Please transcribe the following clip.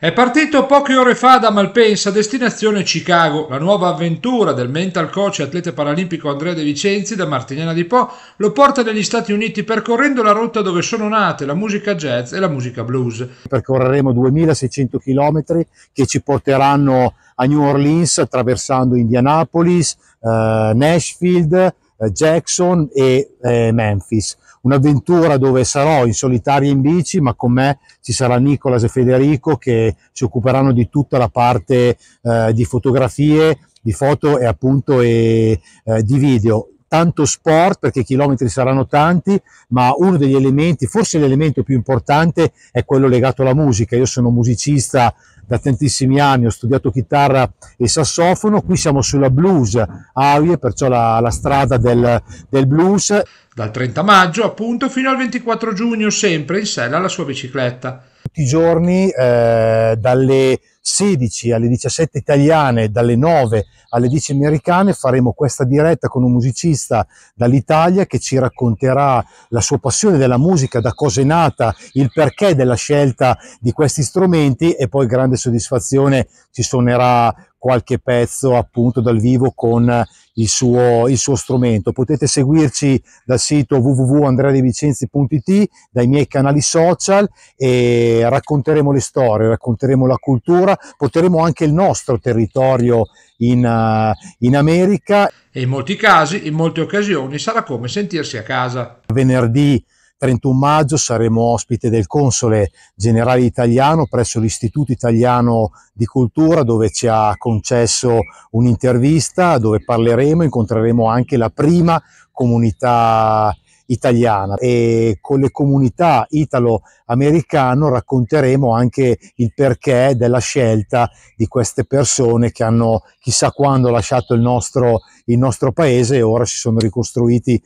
È partito poche ore fa da Malpensa, destinazione Chicago. La nuova avventura del mental coach e atleta paralimpico Andrea De Vicenzi da Martignana di Po lo porta negli Stati Uniti percorrendo la rotta dove sono nate la musica jazz e la musica blues. Percorreremo 2600 km che ci porteranno a New Orleans attraversando Indianapolis, eh, Nashville, eh, Jackson e eh, Memphis. Un'avventura dove sarò in solitaria in bici, ma con me ci sarà Nicolas e Federico che si occuperanno di tutta la parte eh, di fotografie, di foto e appunto e, eh, di video tanto sport perché i chilometri saranno tanti, ma uno degli elementi, forse l'elemento più importante è quello legato alla musica. Io sono musicista da tantissimi anni, ho studiato chitarra e sassofono, qui siamo sulla blues Arie, perciò la, la strada del, del, blues. Dal 30 maggio appunto fino al 24 giugno sempre in sella alla sua bicicletta tutti i giorni eh, dalle 16 alle 17 italiane, dalle 9 alle 10 americane faremo questa diretta con un musicista dall'Italia che ci racconterà la sua passione della musica, da cosa è nata, il perché della scelta di questi strumenti e poi grande soddisfazione ci suonerà qualche pezzo appunto dal vivo con il suo, il suo strumento. Potete seguirci dal sito www.andreadevicenzi.it, dai miei canali social e racconteremo le storie, racconteremo la cultura, porteremo anche il nostro territorio in, uh, in America. E in molti casi, in molte occasioni, sarà come sentirsi a casa. Venerdì 31 maggio saremo ospite del Console Generale Italiano presso l'Istituto Italiano di Cultura dove ci ha concesso un'intervista dove parleremo, incontreremo anche la prima comunità italiana e con le comunità italo-americano racconteremo anche il perché della scelta di queste persone che hanno chissà quando lasciato il nostro, il nostro paese e ora si sono ricostruiti